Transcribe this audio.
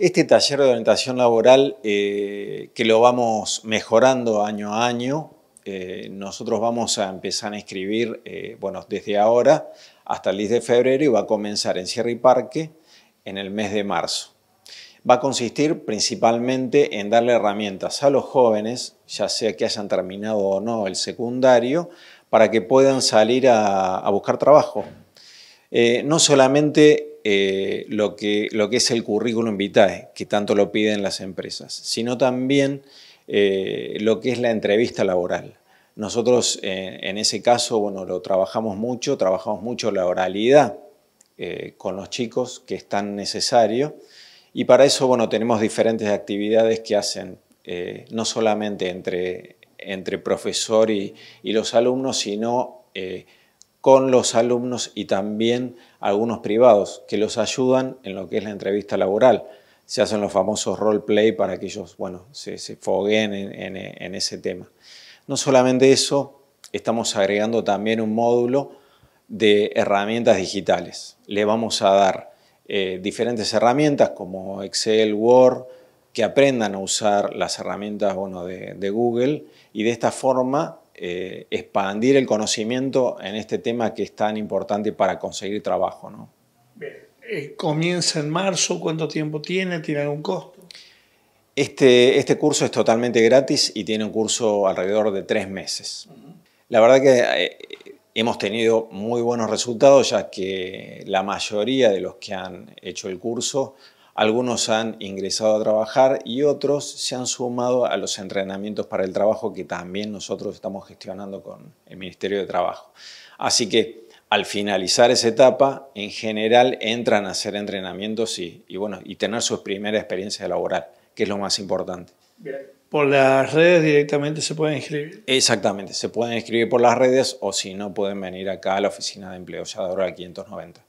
Este taller de orientación laboral, eh, que lo vamos mejorando año a año, eh, nosotros vamos a empezar a inscribir, eh, bueno, desde ahora hasta el 10 de febrero y va a comenzar en Sierra y Parque en el mes de marzo. Va a consistir principalmente en darle herramientas a los jóvenes, ya sea que hayan terminado o no el secundario, para que puedan salir a, a buscar trabajo. no solamente eh, lo, que, lo que es el currículum vitae, que tanto lo piden las empresas, sino también eh, lo que es la entrevista laboral. Nosotros eh, en ese caso, bueno, lo trabajamos mucho, trabajamos mucho la oralidad con los chicos, que es tan necesario, y para eso, bueno, tenemos diferentes actividades que hacen no solamente entre, entre profesor y, y los alumnos, sino con los alumnos y también algunos privados que los ayudan en lo que es la entrevista laboral. Se hacen los famosos roleplay para que ellos bueno, se, se fogueen en, ese tema. No solamente eso, estamos agregando también un módulo de herramientas digitales. Le vamos a dar eh, diferentes herramientas como Excel, Word, que aprendan a usar las herramientas de Google y de esta forma eh, expandir el conocimiento en este tema que es tan importante para conseguir trabajo. ¿no? Eh, comienza en marzo, ¿cuánto tiempo tiene? ¿Tiene algún costo? Este, este, curso es totalmente gratis y tiene un curso alrededor de tres meses. La verdad que eh, hemos tenido muy buenos resultados ya que la mayoría de los que han hecho el curso algunos han ingresado a trabajar y otros se han sumado a los entrenamientos para el trabajo que también nosotros estamos gestionando con el Ministerio de Trabajo. Así que al finalizar esa etapa, en general entran a hacer entrenamientos y, bueno, y tener su primera experiencia laboral, que es lo más importante. Bien. Por las redes directamente se pueden inscribir. Exactamente, se pueden inscribir por las redes o si no pueden venir acá a la oficina de empleo ya de ahora 590.